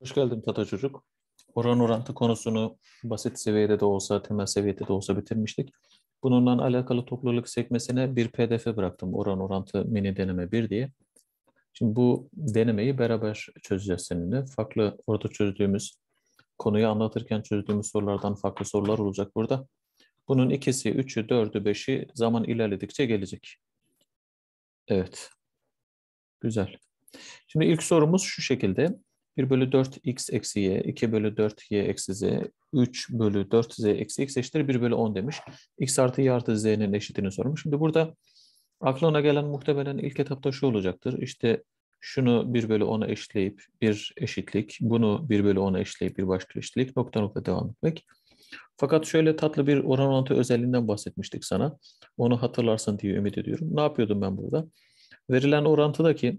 Hoş geldin Tata Çocuk. Oran orantı konusunu basit seviyede de olsa, temel seviyede de olsa bitirmiştik. Bununla alakalı topluluk sekmesine bir pdf bıraktım. Oran orantı mini deneme 1 diye. Şimdi bu denemeyi beraber çözeceğiz seninle. Farklı orada çözdüğümüz, konuyu anlatırken çözdüğümüz sorulardan farklı sorular olacak burada. Bunun ikisi, üçü, dördü, beşi zaman ilerledikçe gelecek. Evet. Güzel. Şimdi ilk sorumuz şu şekilde. 1 bölü 4 x eksi y, 2 bölü 4 y eksi z, 3 bölü 4 z eksi x eşittir 1 bölü 10 demiş. x artı y artı z'nin eşitini sormuş. Şimdi burada aklına gelen muhtemelen ilk etapta şu olacaktır. İşte şunu 1 bölü 10'a eşitleyip bir eşitlik, bunu 1 bölü 10'a eşitleyip bir başka eşitlik, nokta nokta devam etmek. Fakat şöyle tatlı bir oran orantı özelliğinden bahsetmiştik sana. Onu hatırlarsın diye ümit ediyorum. Ne yapıyordum ben burada? Verilen orantıdaki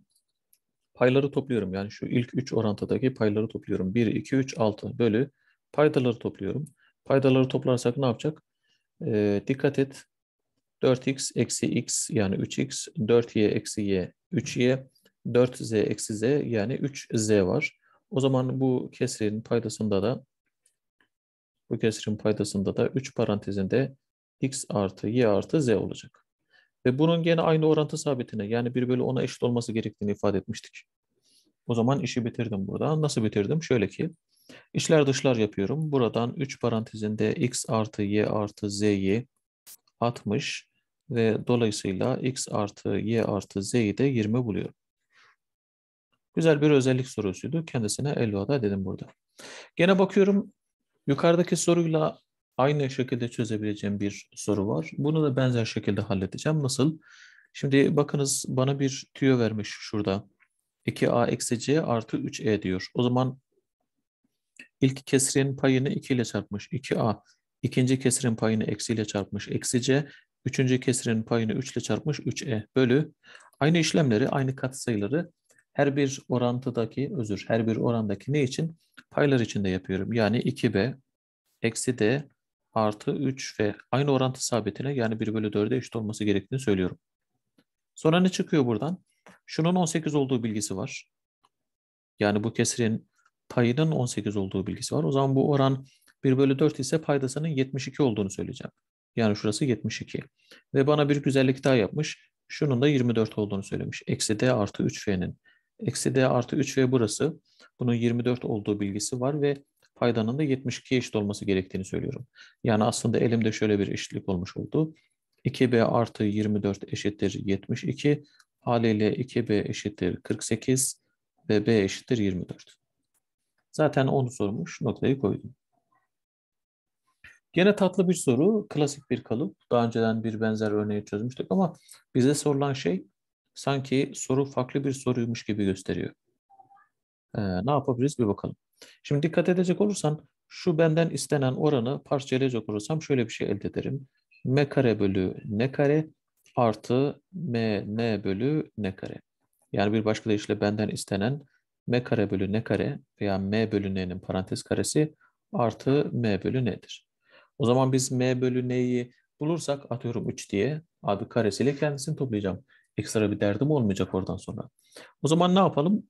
payları topluyorum. Yani şu ilk 3 orantıdaki payları topluyorum. 1, 2, 3, 6 bölü paydaları topluyorum. Paydaları toplarsak ne yapacak? E, dikkat et. 4x eksi x yani 3x, 4y eksi y 3y, 4z eksi z yani 3z var. O zaman bu kesrin paydasında da bu kesrin paydasında da 3 parantezinde x artı y artı z olacak. Ve bunun gene aynı orantı sabitine yani 1 bölü 10'a eşit olması gerektiğini ifade etmiştik. O zaman işi bitirdim burada. Nasıl bitirdim? Şöyle ki içler dışlar yapıyorum. Buradan 3 parantezinde x artı y artı z'yi 60 ve dolayısıyla x artı y artı z'yi de 20 buluyorum. Güzel bir özellik sorusuydu. Kendisine elveda dedim burada. Gene bakıyorum yukarıdaki soruyla aynı şekilde çözebileceğim bir soru var. Bunu da benzer şekilde halledeceğim. Nasıl? Şimdi bakınız bana bir tüyo vermiş şurada. 2a eksi c artı 3e diyor. O zaman ilk kesirin payını 2 ile çarpmış. 2a. İkinci kesirin payını eksi ile çarpmış. Eksi c. Üçüncü kesirin payını 3 ile çarpmış. 3e bölü. Aynı işlemleri, aynı katsayıları her bir orantıdaki, özür, her bir orandaki ne için? Paylar içinde yapıyorum. Yani 2b eksi d artı 3 ve aynı orantı sabitine yani 1 bölü 4'e eşit olması gerektiğini söylüyorum. Sonra ne çıkıyor buradan? Şunun 18 olduğu bilgisi var. Yani bu kesirin payının 18 olduğu bilgisi var. O zaman bu oran 1 bölü 4 ise paydasının 72 olduğunu söyleyeceğim. Yani şurası 72. Ve bana bir güzellik daha yapmış. Şunun da 24 olduğunu söylemiş. Eksi d artı 3v'nin. Eksi d artı 3v burası. Bunun 24 olduğu bilgisi var ve paydanın da 72 eşit olması gerektiğini söylüyorum. Yani aslında elimde şöyle bir eşitlik olmuş oldu. 2b artı 24 eşittir 72. Haliyle 2b eşittir 48 ve b eşittir 24. Zaten onu sormuş, noktayı koydum. Gene tatlı bir soru, klasik bir kalıp. Daha önceden bir benzer örneği çözmüştük ama bize sorulan şey sanki soru farklı bir soruymuş gibi gösteriyor. Ee, ne yapabiliriz bir bakalım. Şimdi dikkat edecek olursan şu benden istenen oranı parçalayacak olursam şöyle bir şey elde ederim. M kare bölü N kare artı M N bölü N kare. Yani bir başka deyişle benden istenen M kare bölü N kare veya M bölü N'nin parantez karesi artı M bölü N'dir. O zaman biz M bölü N'yi bulursak atıyorum 3 diye abi karesiyle kendisini toplayacağım. Ekstra bir derdim olmayacak oradan sonra. O zaman ne yapalım?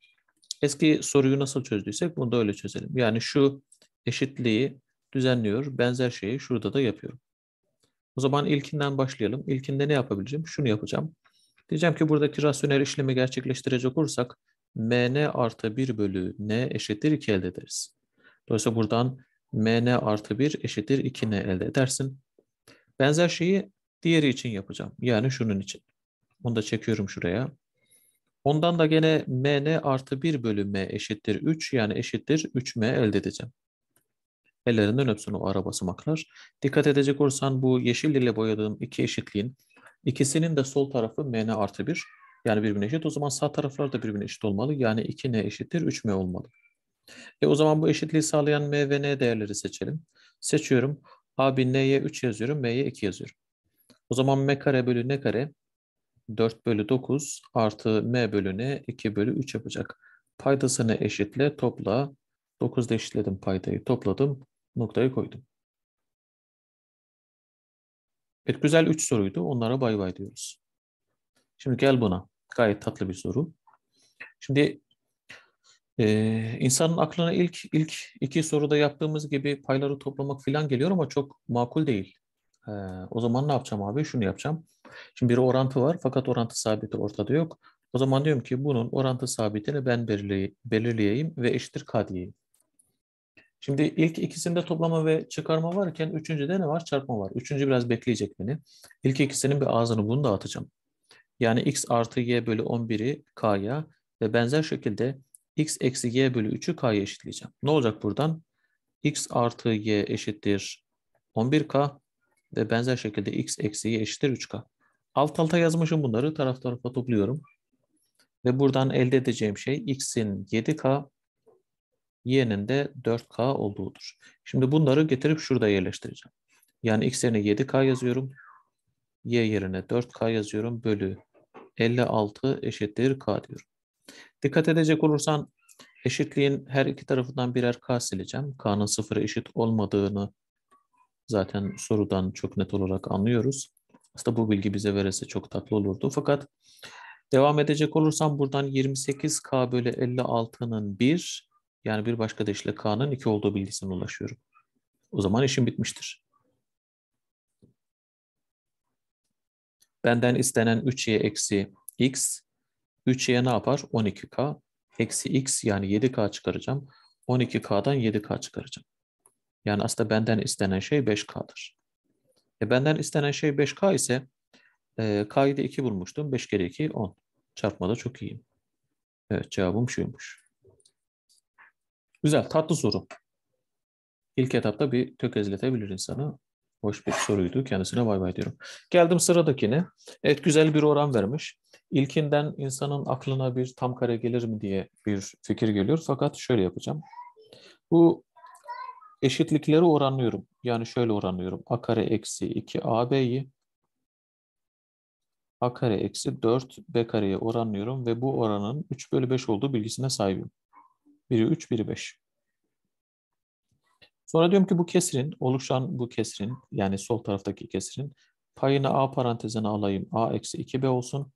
Eski soruyu nasıl çözdüysek bunu da öyle çözelim. Yani şu eşitliği düzenliyor. Benzer şeyi şurada da yapıyorum. O zaman ilkinden başlayalım. İlkinde ne yapabileceğim? Şunu yapacağım. Diyeceğim ki buradaki rasyonel işlemi gerçekleştirecek olursak mn artı 1 bölü n eşittir 2 elde ederiz. Dolayısıyla buradan mn artı 1 eşittir 2n elde edersin. Benzer şeyi diğeri için yapacağım. Yani şunun için. Onu da çekiyorum şuraya. Ondan da gene mn artı 1 bölü m eşittir 3 yani eşittir 3m elde edeceğim. Ellerinden öpsün o arabası maklar. Dikkat edecek olursan bu yeşil ile boyadığım iki eşitliğin ikisinin de sol tarafı mn artı 1 yani birbirine eşit. O zaman sağ taraflar da birbirine eşit olmalı. Yani 2n eşittir 3m olmalı. E o zaman bu eşitliği sağlayan m ve n değerleri seçelim. Seçiyorum. Abi n'ye 3 yazıyorum, m'ye 2 yazıyorum. O zaman m kare bölü n kare 4 bölü 9 artı m bölü ne 2 bölü 3 yapacak. Paydasını eşitle topla. 9'da eşitledim paydayı topladım. Noktayı koydum. Evet güzel 3 soruydu. Onlara bay bay diyoruz. Şimdi gel buna. Gayet tatlı bir soru. Şimdi ee, insanın aklına ilk ilk iki soruda yaptığımız gibi payları toplamak falan geliyor ama çok makul değil. Ee, o zaman ne yapacağım abi? Şunu yapacağım. Şimdi bir orantı var fakat orantı sabiti ortada yok. O zaman diyorum ki bunun orantı sabitini ben belirleyeyim ve eşittir k diyeyim. Şimdi ilk ikisinde toplama ve çıkarma varken üçüncüde ne var? Çarpma var. Üçüncü biraz bekleyecek beni. İlk ikisinin bir ağzını bunu dağıtacağım. Yani x artı y bölü 11'i k'ya ve benzer şekilde x eksi y bölü 3'ü k'ya eşitleyeceğim. Ne olacak buradan? x artı y eşittir 11k ve benzer şekilde x eksi y eşittir 3k. Alt alta yazmışım bunları. Taraf tarafa topluyorum. Ve buradan elde edeceğim şey x'in 7k, y'nin de 4k olduğudur. Şimdi bunları getirip şurada yerleştireceğim. Yani x yerine 7k yazıyorum. y yerine 4k yazıyorum. Bölü 56 eşittir k diyorum. Dikkat edecek olursan eşitliğin her iki tarafından birer k sileceğim. k'nın sıfıra eşit olmadığını zaten sorudan çok net olarak anlıyoruz. Aslında bu bilgi bize verirse çok tatlı olurdu. Fakat devam edecek olursam buradan 28K bölü 56'nın 1 yani bir başka deyişle K'nın 2 olduğu bilgisine ulaşıyorum. O zaman işim bitmiştir. Benden istenen 3y eksi x. 3y ne yapar? 12k. Eksi x yani 7k çıkaracağım. 12k'dan 7k çıkaracağım. Yani aslında benden istenen şey 5k'dır. E benden istenen şey 5K ise e, K'yı da 2 bulmuştum. 5 kere 2 10. Çarpmada çok iyiyim. Evet cevabım şuymuş. Güzel tatlı soru. İlk etapta bir tökezletebilir insanı. Hoş bir soruydu. Kendisine bay bay diyorum. Geldim sıradakine. Evet güzel bir oran vermiş. İlkinden insanın aklına bir tam kare gelir mi diye bir fikir geliyor. Fakat şöyle yapacağım. Bu eşitlikleri oranlıyorum. Yani şöyle oranlıyorum. A kare eksi 2AB'yi A kare eksi 4 B kareye oranlıyorum ve bu oranın 3 bölü 5 olduğu bilgisine sahibim. Biri 3, biri 5. Sonra diyorum ki bu kesrin, oluşan bu kesrin, yani sol taraftaki kesrin payını A parantezine alayım. A eksi 2B olsun.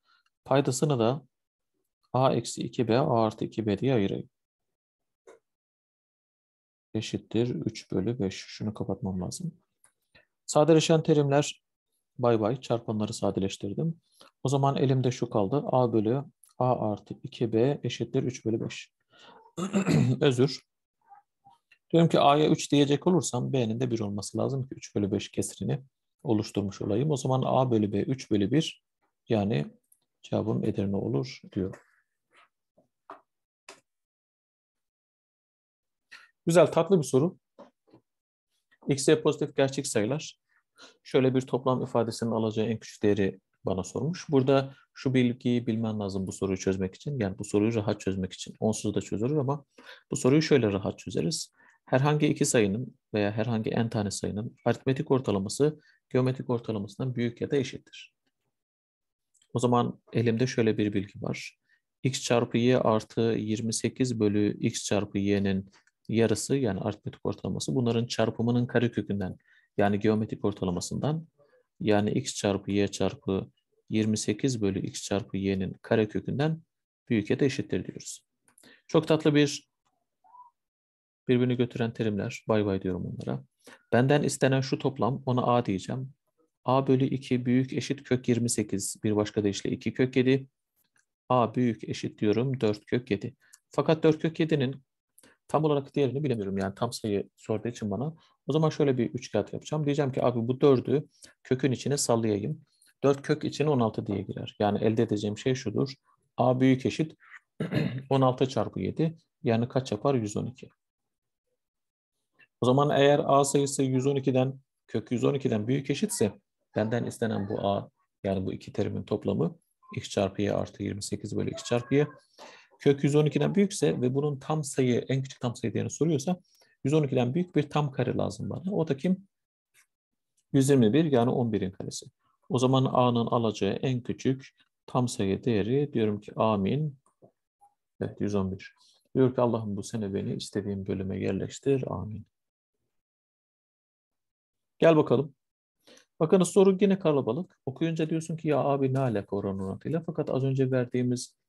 Paydasını da A eksi 2B, A artı 2B diye ayırayım eşittir 3 bölü 5. Şunu kapatmam lazım. Sadeleşen terimler bay bay çarpanları sadeleştirdim. O zaman elimde şu kaldı. A bölü A artı 2B eşittir 3 bölü 5. Özür. Diyorum ki A'ya 3 diyecek olursam B'nin de 1 olması lazım ki 3 bölü 5 kesrini oluşturmuş olayım. O zaman A bölü B 3 bölü 1 yani cevabım Edirne olur diyor. Güzel, tatlı bir soru. X'e pozitif gerçek sayılar. Şöyle bir toplam ifadesinin alacağı en küçük değeri bana sormuş. Burada şu bilgiyi bilmen lazım bu soruyu çözmek için. Yani bu soruyu rahat çözmek için. Onsuz da çözülür ama bu soruyu şöyle rahat çözeriz. Herhangi iki sayının veya herhangi en tane sayının aritmetik ortalaması geometrik ortalamasından büyük ya da eşittir. O zaman elimde şöyle bir bilgi var. x çarpı y artı 28 bölü x çarpı y'nin yarısı yani aritmetik ortalaması bunların çarpımının karekökünden yani geometrik ortalamasından yani x çarpı y çarpı 28 bölü x çarpı y'nin karekökünden büyük ya da eşittir diyoruz. Çok tatlı bir birbirini götüren terimler. Bay bay diyorum onlara. Benden istenen şu toplam ona a diyeceğim. a bölü 2 büyük eşit kök 28 bir başka deyişle 2 kök 7. a büyük eşit diyorum 4 kök 7. Fakat 4 kök 7'nin Tam olarak diğerini bilemiyorum yani tam sayı sorduğu için bana. O zaman şöyle bir üç kağıt yapacağım. Diyeceğim ki abi bu dördü kökün içine sallayayım. dört kök içine 16 diye girer. Yani elde edeceğim şey şudur. A büyük eşit 16 çarpı 7. Yani kaç yapar? 112. O zaman eğer A sayısı 112'den kök 112'den büyük eşitse benden istenen bu A yani bu iki terimin toplamı x çarpı y artı 28 bölü x çarpı y kök 112'den büyükse ve bunun tam sayı en küçük tam sayı değerini soruyorsa 112'den büyük bir tam kare lazım bana. O da kim? 121 yani 11'in karesi. O zaman A'nın alacağı en küçük tam sayı değeri diyorum ki amin. Evet 111. Diyor ki Allah'ım bu sene beni istediğim bölüme yerleştir. Amin. Gel bakalım. Bakın soru yine kalabalık. Okuyunca diyorsun ki ya abi ne alaka oranın orantıyla. Fakat az önce verdiğimiz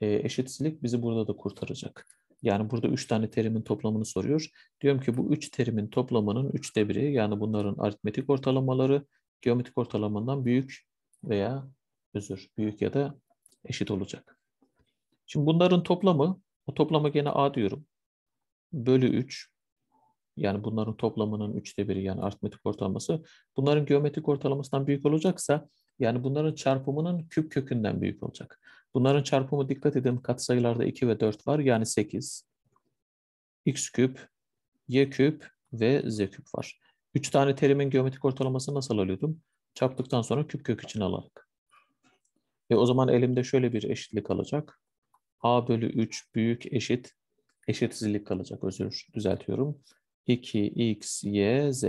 e, eşitsizlik bizi burada da kurtaracak. Yani burada üç tane terimin toplamını soruyor. Diyorum ki bu üç terimin toplamının üçte biri yani bunların aritmetik ortalamaları geometrik ortalamandan büyük veya özür büyük ya da eşit olacak. Şimdi bunların toplamı o toplama gene A diyorum. Bölü 3 yani bunların toplamının üçte biri yani aritmetik ortalaması bunların geometrik ortalamasından büyük olacaksa yani bunların çarpımının küp kökünden büyük olacak. Bunların çarpımı dikkat edin katsayılarda 2 ve 4 var yani 8. X küp, Y küp ve Z küp var. 3 tane terimin geometrik ortalaması nasıl alıyordum? Çarptıktan sonra küp kök için alarak. Ve o zaman elimde şöyle bir eşitlik kalacak. A bölü 3 büyük eşit eşitsizlik kalacak özür düzeltiyorum. 2x, y, z.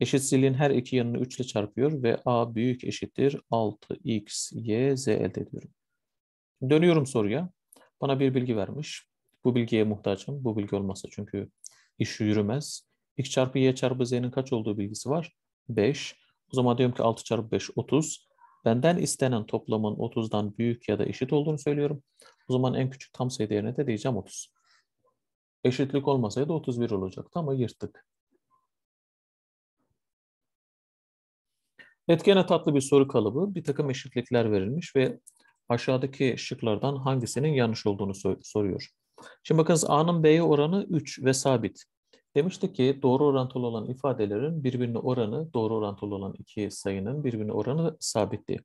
Eşitsizliğin her iki yanını 3 ile çarpıyor ve a büyük eşittir 6x, y, z elde ediyorum. Dönüyorum soruya. Bana bir bilgi vermiş. Bu bilgiye muhtacım. Bu bilgi olmazsa çünkü iş yürümez. x çarpı y çarpı z'nin kaç olduğu bilgisi var? 5. O zaman diyorum ki 6 çarpı 5 30. Benden istenen toplamın 30'dan büyük ya da eşit olduğunu söylüyorum. O zaman en küçük tam sayı değerine de diyeceğim 30. Eşitlik olmasaydı 31 olacaktı ama yırttık. Etkene tatlı bir soru kalıbı, bir takım eşitlikler verilmiş ve aşağıdaki şıklardan hangisinin yanlış olduğunu soruyor. Şimdi bakınız A'nın B'ye oranı 3 ve sabit. Demiştik ki doğru orantılı olan ifadelerin birbirine oranı, doğru orantılı olan iki sayının birbirine oranı sabitti.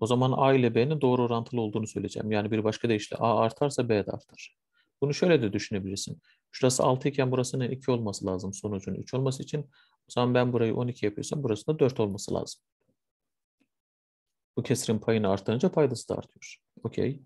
O zaman A ile B'nin doğru orantılı olduğunu söyleyeceğim. Yani bir başka deyişle A artarsa B de artar. Bunu şöyle de düşünebilirsin. Şurası 6 iken burasının 2 olması lazım sonucun 3 olması için. O zaman ben burayı 12 yapıyorsam burasında da 4 olması lazım. Bu kesirin payını artırınca paydası da artıyor. Okey.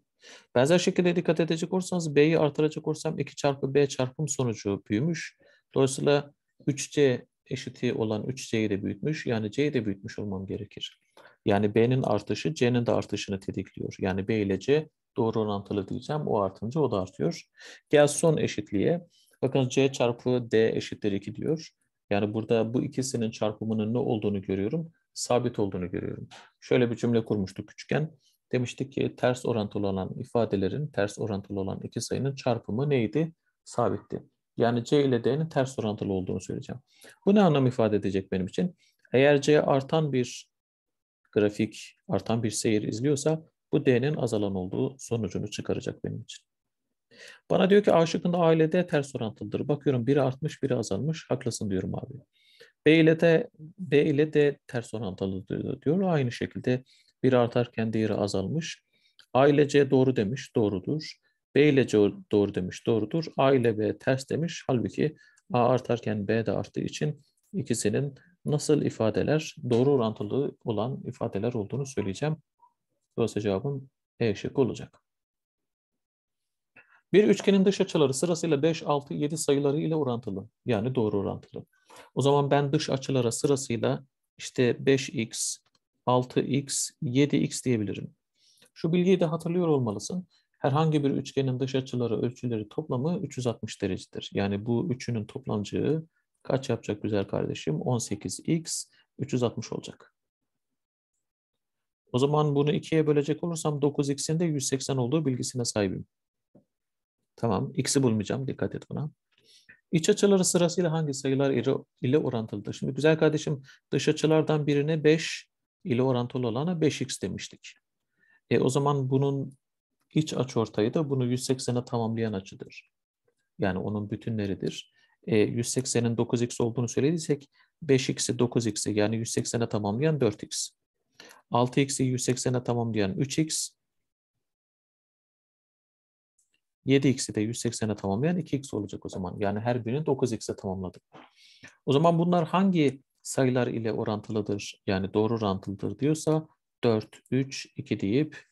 Benzer şekilde dikkat edecek olursanız B'yi artıracak olsam 2 çarpı B çarpım sonucu büyümüş. Dolayısıyla 3C eşitliği olan 3C'yi de büyütmüş. Yani C'yi de büyütmüş olmam gerekir. Yani B'nin artışı C'nin de artışını tetikliyor. Yani B ile C doğru orantılı diyeceğim. O artınca o da artıyor. Gel son eşitliğe. Bakın C çarpı D eşittir 2 diyor. Yani burada bu ikisinin çarpımının ne olduğunu görüyorum sabit olduğunu görüyorum. Şöyle bir cümle kurmuştuk küçükken. Demiştik ki ters orantılı olan ifadelerin, ters orantılı olan iki sayının çarpımı neydi? Sabitti. Yani C ile D'nin ters orantılı olduğunu söyleyeceğim. Bu ne anlam ifade edecek benim için? Eğer C artan bir grafik, artan bir seyir izliyorsa bu D'nin azalan olduğu sonucunu çıkaracak benim için. Bana diyor ki A şıkkında A ile D ters orantılıdır. Bakıyorum biri artmış biri azalmış. Haklısın diyorum abi. B ile de B ile de ters orantılı diyor. Aynı şekilde bir artarken diğeri azalmış. A ile C doğru demiş, doğrudur. B ile C doğru demiş, doğrudur. A ile B ters demiş. Halbuki A artarken B de arttığı için ikisinin nasıl ifadeler, doğru orantılı olan ifadeler olduğunu söyleyeceğim. Dolayısıyla cevabım E şıkkı olacak. Bir üçgenin dış açıları sırasıyla 5, 6, 7 sayıları ile orantılı. Yani doğru orantılı. O zaman ben dış açılara sırasıyla işte 5x, 6x, 7x diyebilirim. Şu bilgiyi de hatırlıyor olmalısın. Herhangi bir üçgenin dış açıları ölçüleri toplamı 360 derecedir. Yani bu üçünün toplamcığı kaç yapacak güzel kardeşim? 18x 360 olacak. O zaman bunu ikiye bölecek olursam 9x'in de 180 olduğu bilgisine sahibim. Tamam, x'i bulmayacağım. Dikkat et buna. İç açıları sırasıyla hangi sayılar ile orantılıdır? Şimdi güzel kardeşim dış açılardan birine 5 ile orantılı olana 5x demiştik. E, o zaman bunun iç açıortayı da bunu 180'e tamamlayan açıdır. Yani onun bütünleridir. E, 180'in 9x olduğunu söylediysek 5x'i 9x'i yani 180'e tamamlayan 4x. 6x'i 180'e tamamlayan 3x. 7x'i de 180'e tamamlayan 2x olacak o zaman. Yani her birini 9x'e tamamladık. O zaman bunlar hangi sayılar ile orantılıdır? Yani doğru orantılıdır diyorsa 4, 3, 2 deyip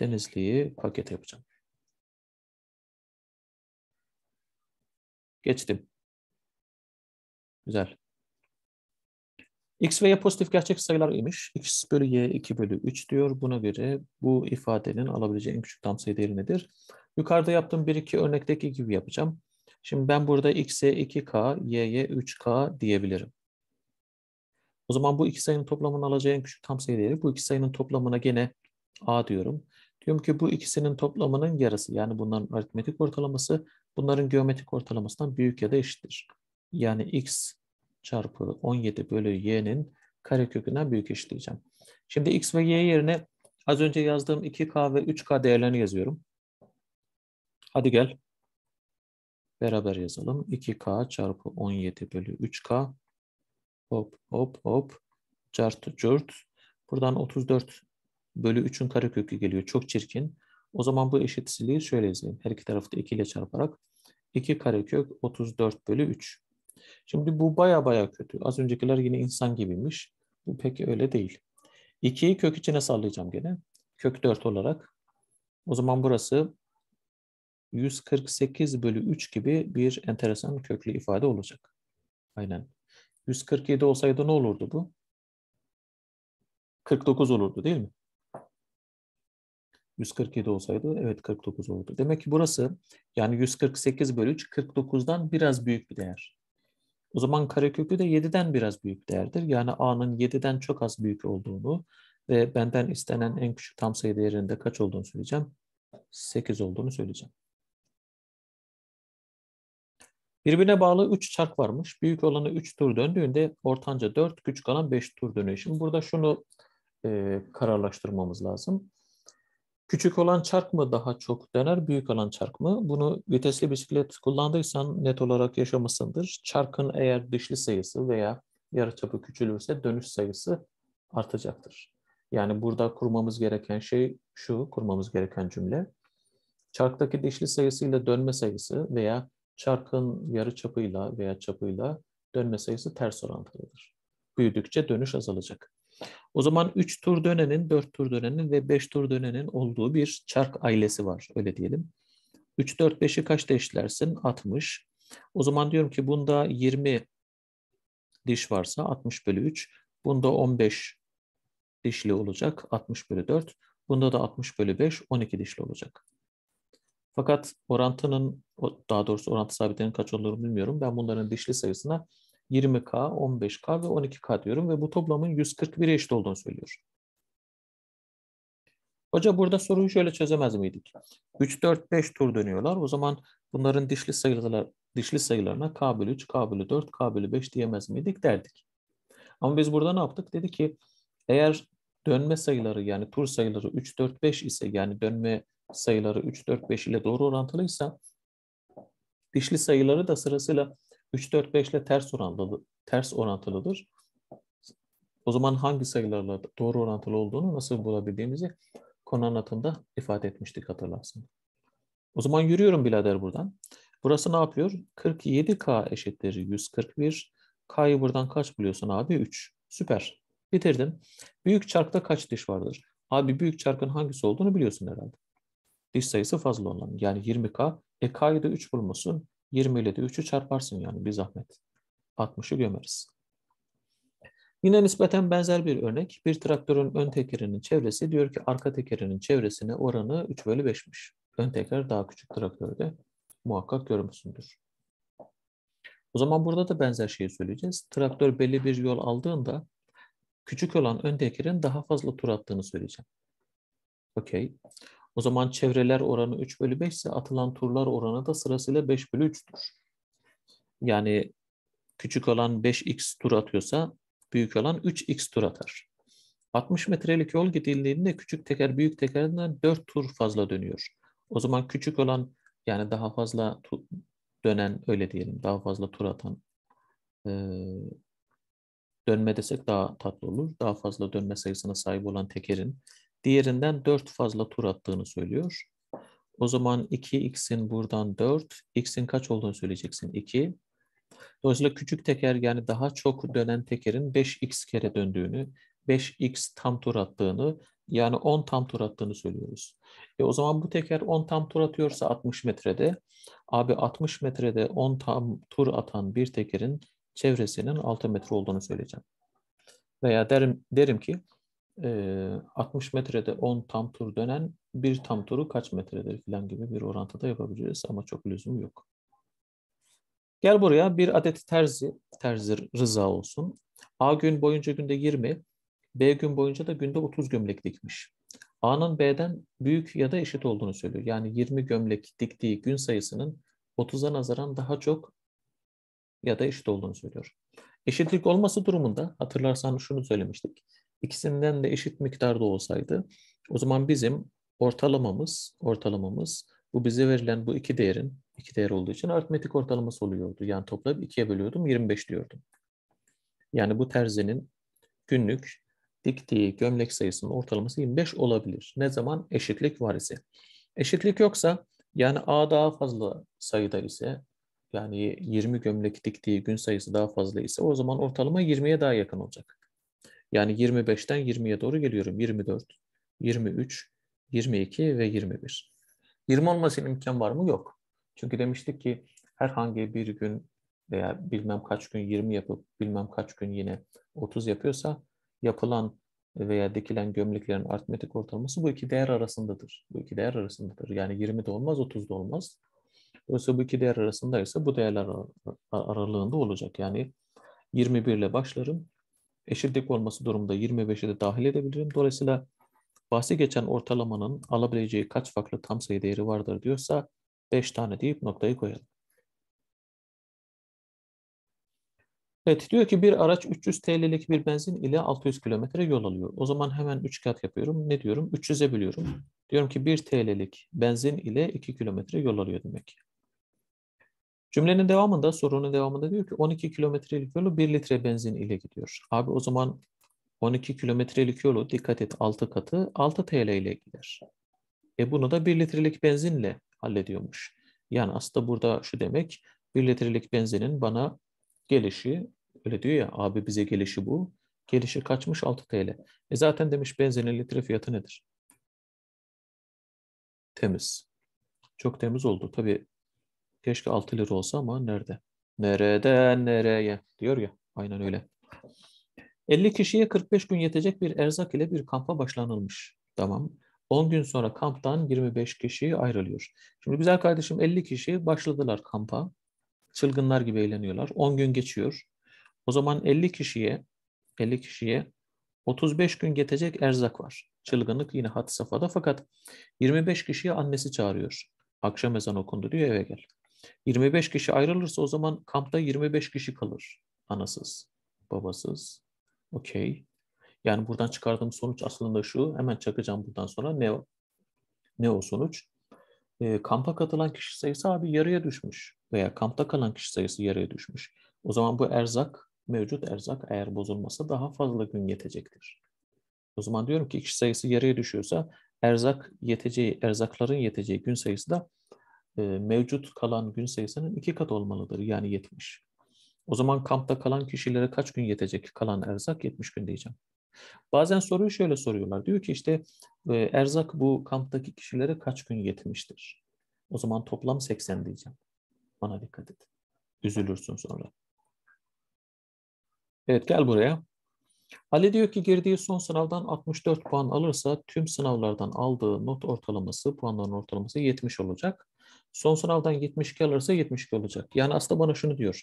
Denizli'yi paket yapacağım. Geçtim. Güzel. X ve Y pozitif gerçek sayılar imiş. X bölü Y 2 bölü 3 diyor. Buna göre bu ifadenin alabileceği en küçük tam sayı değeri nedir? Yukarıda yaptığım bir iki örnekteki gibi yapacağım. Şimdi ben burada X'e 2K, Y'ye 3K diyebilirim. O zaman bu iki sayının toplamının alacağı en küçük tam sayı değeri. Bu iki sayının toplamına gene A diyorum. Diyorum ki bu ikisinin toplamının yarısı yani bunların aritmetik ortalaması bunların geometrik ortalamasından büyük ya da eşittir. Yani X çarpı 17 bölü y'nin karekökünden büyük işleyeceğim. Şimdi x ve y yerine az önce yazdığım 2k ve 3k değerlerini yazıyorum. Hadi gel. Beraber yazalım. 2k çarpı 17 bölü 3k. Hop hop hop. Cart curt. Buradan 34 bölü 3'ün karekökü geliyor. Çok çirkin. O zaman bu eşitsizliği şöyle yazayım. Her iki tarafı da 2 ile çarparak 2 karekök 34 bölü 3. Şimdi bu baya baya kötü. Az öncekiler yine insan gibiymiş. Bu pek öyle değil. 2'yi kök içine sallayacağım gene. Kök 4 olarak. O zaman burası 148 bölü 3 gibi bir enteresan köklü ifade olacak. Aynen. 147 olsaydı ne olurdu bu? 49 olurdu değil mi? 147 olsaydı evet 49 olurdu. Demek ki burası yani 148 bölü 3 49'dan biraz büyük bir değer. O zaman karekökü de 7'den biraz büyük değerdir. Yani A'nın 7'den çok az büyük olduğunu ve benden istenen en küçük tam sayı değerinde kaç olduğunu söyleyeceğim. 8 olduğunu söyleyeceğim. Birbirine bağlı 3 çark varmış. Büyük olanı 3 tur döndüğünde ortanca 4, küçük olan 5 tur dönüyor. Şimdi burada şunu e, kararlaştırmamız lazım. Küçük olan çark mı daha çok döner, büyük olan çark mı? Bunu vitesli bisiklet kullandıysan net olarak yaşamasındır. Çarkın eğer dişli sayısı veya yarı çapı küçülürse dönüş sayısı artacaktır. Yani burada kurmamız gereken şey şu, kurmamız gereken cümle. Çarktaki dişli sayısıyla dönme sayısı veya çarkın yarı çapıyla veya çapıyla dönme sayısı ters orantılıdır. Büyüdükçe dönüş azalacak. O zaman 3 tur dönenin, 4 tur dönenin ve 5 tur dönenin olduğu bir çark ailesi var öyle diyelim. 3, 4, 5'i kaçta eşlersin? 60. O zaman diyorum ki bunda 20 diş varsa 60 bölü 3. Bunda 15 dişli olacak 60 bölü 4. Bunda da 60 bölü 5 12 dişli olacak. Fakat orantının daha doğrusu orantı sabitinin kaç olduğunu bilmiyorum. Ben bunların dişli sayısına 20K, 15K ve 12K diyorum ve bu toplamın 141 eşit olduğunu söylüyor. Hoca burada soruyu şöyle çözemez miydik? 3, 4, 5 tur dönüyorlar. O zaman bunların dişli sayılar, dişli sayılarına K bölü 3, K bölü 4, K bölü 5 diyemez miydik derdik. Ama biz burada ne yaptık? Dedi ki eğer dönme sayıları yani tur sayıları 3, 4, 5 ise yani dönme sayıları 3, 4, 5 ile doğru orantılıysa dişli sayıları da sırasıyla 3-4-5 ile ters orantılı, ters orantılıdır. O zaman hangi sayılarla doğru orantılı olduğunu nasıl bulabildiğimizi konu anlatımında ifade etmiştik hatırlarsın. O zaman yürüyorum birader buradan. Burası ne yapıyor? 47K eşittir 141. K'yı buradan kaç buluyorsun abi? 3. Süper. Bitirdim. Büyük çarkta kaç diş vardır? Abi büyük çarkın hangisi olduğunu biliyorsun herhalde. Diş sayısı fazla olan. Yani 20K. E K'yı da 3 bulmuşsun. 20 ile de 3'ü çarparsın yani bir zahmet. 60'ı gömeriz. Yine nispeten benzer bir örnek. Bir traktörün ön tekerinin çevresi diyor ki arka tekerinin çevresine oranı 3 bölü 5'miş. Ön teker daha küçük traktörde muhakkak görmüşsündür. O zaman burada da benzer şeyi söyleyeceğiz. Traktör belli bir yol aldığında küçük olan ön tekerin daha fazla tur attığını söyleyeceğim. Okey. O zaman çevreler oranı 3 bölü 5 ise atılan turlar oranı da sırasıyla 5 bölü 3'tür. Yani küçük olan 5x tur atıyorsa büyük olan 3x tur atar. 60 metrelik yol gidildiğinde küçük teker büyük tekerden 4 tur fazla dönüyor. O zaman küçük olan yani daha fazla dönen öyle diyelim daha fazla tur atan e, dönme desek daha tatlı olur. Daha fazla dönme sayısına sahip olan tekerin diğerinden 4 fazla tur attığını söylüyor. O zaman 2x'in buradan 4, x'in kaç olduğunu söyleyeceksin 2. Dolayısıyla küçük teker yani daha çok dönen tekerin 5x kere döndüğünü, 5x tam tur attığını yani 10 tam tur attığını söylüyoruz. E o zaman bu teker 10 tam tur atıyorsa 60 metrede, abi 60 metrede 10 tam tur atan bir tekerin çevresinin 6 metre olduğunu söyleyeceğim. Veya derim, derim ki 60 metrede 10 tam tur dönen bir tam turu kaç metredir filan gibi bir orantıda yapabiliriz ama çok lüzum yok. Gel buraya bir adet terzi, terzi rıza olsun. A gün boyunca günde 20, B gün boyunca da günde 30 gömlek dikmiş. A'nın B'den büyük ya da eşit olduğunu söylüyor. Yani 20 gömlek diktiği gün sayısının 30'a nazaran daha çok ya da eşit olduğunu söylüyor. Eşitlik olması durumunda hatırlarsan şunu söylemiştik ikisinden de eşit miktarda olsaydı o zaman bizim ortalamamız ortalamamız bu bize verilen bu iki değerin iki değer olduğu için aritmetik ortalaması oluyordu. Yani toplayıp ikiye bölüyordum 25 diyordum. Yani bu terzinin günlük diktiği gömlek sayısının ortalaması 25 olabilir. Ne zaman eşitlik var ise. Eşitlik yoksa yani A daha fazla sayıda ise yani 20 gömlek diktiği gün sayısı daha fazla ise o zaman ortalama 20'ye daha yakın olacak. Yani 25'ten 20'ye doğru geliyorum. 24, 23, 22 ve 21. 20 olmasının imkan var mı? Yok. Çünkü demiştik ki herhangi bir gün veya bilmem kaç gün 20 yapıp bilmem kaç gün yine 30 yapıyorsa yapılan veya dikilen gömleklerin aritmetik ortalaması bu iki değer arasındadır. Bu iki değer arasındadır. Yani 20 de olmaz, 30 da olmaz. Dolayısıyla bu iki değer arasındaysa bu değerler aralığında olacak. Yani 21 ile başlarım, eşitlik olması durumda 25'i de dahil edebilirim. Dolayısıyla bahsi geçen ortalamanın alabileceği kaç farklı tam sayı değeri vardır diyorsa 5 tane deyip noktayı koyalım. Evet diyor ki bir araç 300 TL'lik bir benzin ile 600 kilometre yol alıyor. O zaman hemen 3 kat yapıyorum. Ne diyorum? 300'e bölüyorum. Diyorum ki 1 TL'lik benzin ile 2 kilometre yol alıyor demek. Cümlenin devamında, sorunun devamında diyor ki 12 kilometrelik yolu 1 litre benzin ile gidiyor. Abi o zaman 12 kilometrelik yolu dikkat et 6 katı 6 TL ile gider. E bunu da 1 litrelik benzinle hallediyormuş. Yani aslında burada şu demek 1 litrelik benzinin bana gelişi öyle diyor ya abi bize gelişi bu. Gelişi kaçmış 6 TL. E zaten demiş benzinin litre fiyatı nedir? Temiz. Çok temiz oldu. Tabii Keşke 6 lira olsa ama nerede? Nereden nereye diyor ya. Aynen öyle. 50 kişiye 45 gün yetecek bir erzak ile bir kampa başlanılmış. Tamam. 10 gün sonra kamptan 25 kişi ayrılıyor. Şimdi güzel kardeşim 50 kişi başladılar kampa. Çılgınlar gibi eğleniyorlar. 10 gün geçiyor. O zaman 50 kişiye 50 kişiye 35 gün yetecek erzak var. Çılgınlık yine hat safhada fakat 25 kişiye annesi çağırıyor. Akşam ezan okundu diyor eve gel. 25 kişi ayrılırsa o zaman kampta 25 kişi kalır. Anasız, babasız. Okey. Yani buradan çıkardığım sonuç aslında şu. Hemen çakacağım buradan sonra. Ne o? Ne o sonuç? E, kampa katılan kişi sayısı abi yarıya düşmüş. Veya kampta kalan kişi sayısı yarıya düşmüş. O zaman bu erzak, mevcut erzak eğer bozulmasa daha fazla gün yetecektir. O zaman diyorum ki kişi sayısı yarıya düşüyorsa erzak yeteceği, erzakların yeteceği gün sayısı da e, mevcut kalan gün sayısının iki kat olmalıdır. Yani 70. O zaman kampta kalan kişilere kaç gün yetecek kalan erzak? 70 gün diyeceğim. Bazen soruyu şöyle soruyorlar. Diyor ki işte e, erzak bu kamptaki kişilere kaç gün yetmiştir? O zaman toplam 80 diyeceğim. Bana dikkat et. Üzülürsün sonra. Evet gel buraya. Ali diyor ki girdiği son sınavdan 64 puan alırsa tüm sınavlardan aldığı not ortalaması, puanların ortalaması 70 olacak. Son sınavdan 72 alırsa 72 olacak. Yani aslında bana şunu diyor.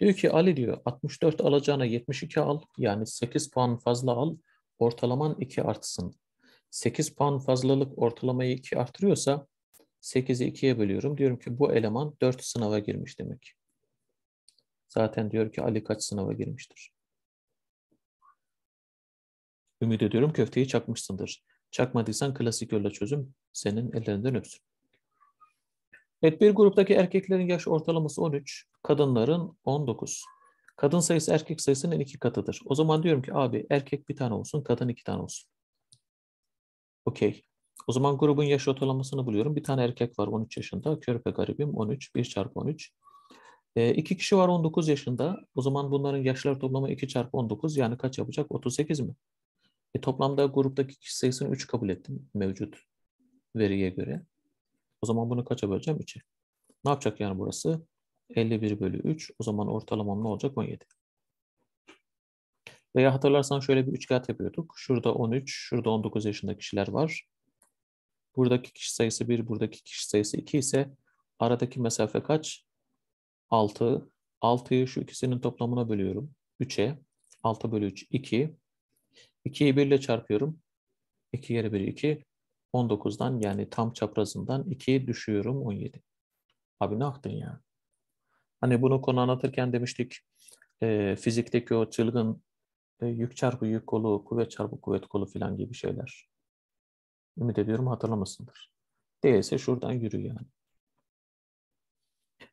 Diyor ki Ali diyor 64 alacağına 72 al. Yani 8 puan fazla al. Ortalaman 2 artsın. 8 puan fazlalık ortalamayı 2 artırıyorsa 8'i 2'ye bölüyorum. Diyorum ki bu eleman 4 sınava girmiş demek. Zaten diyor ki Ali kaç sınava girmiştir. Ümit ediyorum köfteyi çakmışsındır. Çakmadıysan klasik yolla çözüm senin ellerinden öpsün. Evet bir gruptaki erkeklerin yaş ortalaması 13, kadınların 19. Kadın sayısı erkek sayısının iki katıdır. O zaman diyorum ki abi erkek bir tane olsun, kadın iki tane olsun. Okey. O zaman grubun yaş ortalamasını buluyorum. Bir tane erkek var 13 yaşında. Körpe garibim 13. 1 çarpı 13. E, ee, iki kişi var 19 yaşında. O zaman bunların yaşlar toplamı 2 çarpı 19. Yani kaç yapacak? 38 mi? E, toplamda gruptaki kişi sayısını 3 kabul ettim mevcut veriye göre. O zaman bunu kaça böleceğim? 3'e. Ne yapacak yani burası? 51 bölü 3. O zaman ortalamam ne olacak? 17. Veya hatırlarsan şöyle bir üçkağıt yapıyorduk. Şurada 13, şurada 19 yaşında kişiler var. Buradaki kişi sayısı 1, buradaki kişi sayısı 2 ise aradaki mesafe kaç? 6. 6'yı şu ikisinin toplamına bölüyorum. 3'e. 6 bölü 3, 2. 2'yi 1 ile çarpıyorum. 2 yere 1, 2. 19'dan yani tam çaprazından 2'ye düşüyorum 17. Abi ne yaptın ya? Hani bunu konu anlatırken demiştik e, fizikteki o çılgın e, yük çarpı yük kolu, kuvvet çarpı kuvvet kolu filan gibi şeyler. Ümit ediyorum hatırlamasındır. Değilse şuradan yürü yani.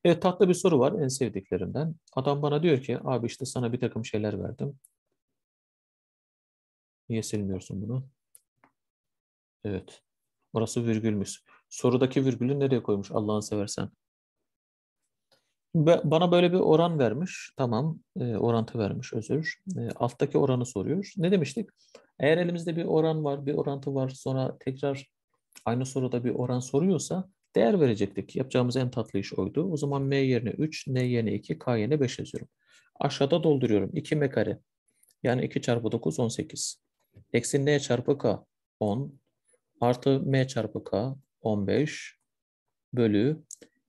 Evet tatlı bir soru var en sevdiklerimden. Adam bana diyor ki abi işte sana bir takım şeyler verdim. Niye silmiyorsun bunu? Evet. Orası virgülmüş. Sorudaki virgülü nereye koymuş Allahın seversen? Bana böyle bir oran vermiş. Tamam, e, orantı vermiş özür. E, alttaki oranı soruyor. Ne demiştik? Eğer elimizde bir oran var, bir orantı var, sonra tekrar aynı soruda bir oran soruyorsa değer verecektik. Yapacağımız en tatlı iş oydu. O zaman m yerine 3, n yerine 2, k yerine 5 yazıyorum. Aşağıda dolduruyorum. 2m kare. Yani 2 çarpı 9, 18. Eksi n çarpı k, 10 artı m çarpı k 15 bölü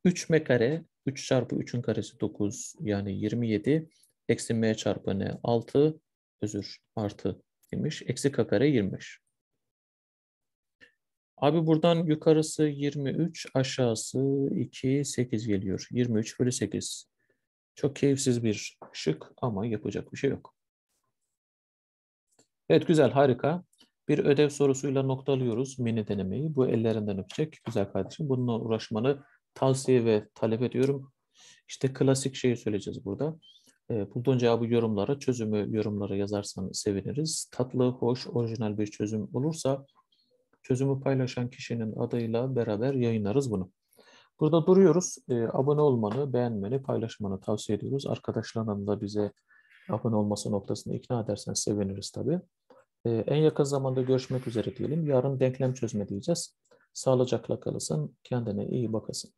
3m kare 3 çarpı 3'ün karesi 9 yani 27 eksi m çarpı n 6 özür artı demiş. Eksi k kare 25. Abi buradan yukarısı 23 aşağısı 2 8 geliyor. 23 bölü 8. Çok keyifsiz bir şık ama yapacak bir şey yok. Evet güzel harika. Bir ödev sorusuyla noktalıyoruz mini denemeyi. Bu ellerinden öpecek. Güzel kardeşim bununla uğraşmanı tavsiye ve talep ediyorum. İşte klasik şeyi söyleyeceğiz burada. E, bulduğun cevabı yorumlara, çözümü yorumlara yazarsan seviniriz. Tatlı, hoş, orijinal bir çözüm olursa çözümü paylaşan kişinin adıyla beraber yayınlarız bunu. Burada duruyoruz. E, abone olmanı, beğenmeni, paylaşmanı tavsiye ediyoruz. Arkadaşlarına da bize abone olması noktasını ikna edersen seviniriz tabii. E, en yakın zamanda görüşmek üzere diyelim. Yarın denklem çözme diyeceğiz. Sağlıcakla kalısın, kendine iyi bakasın.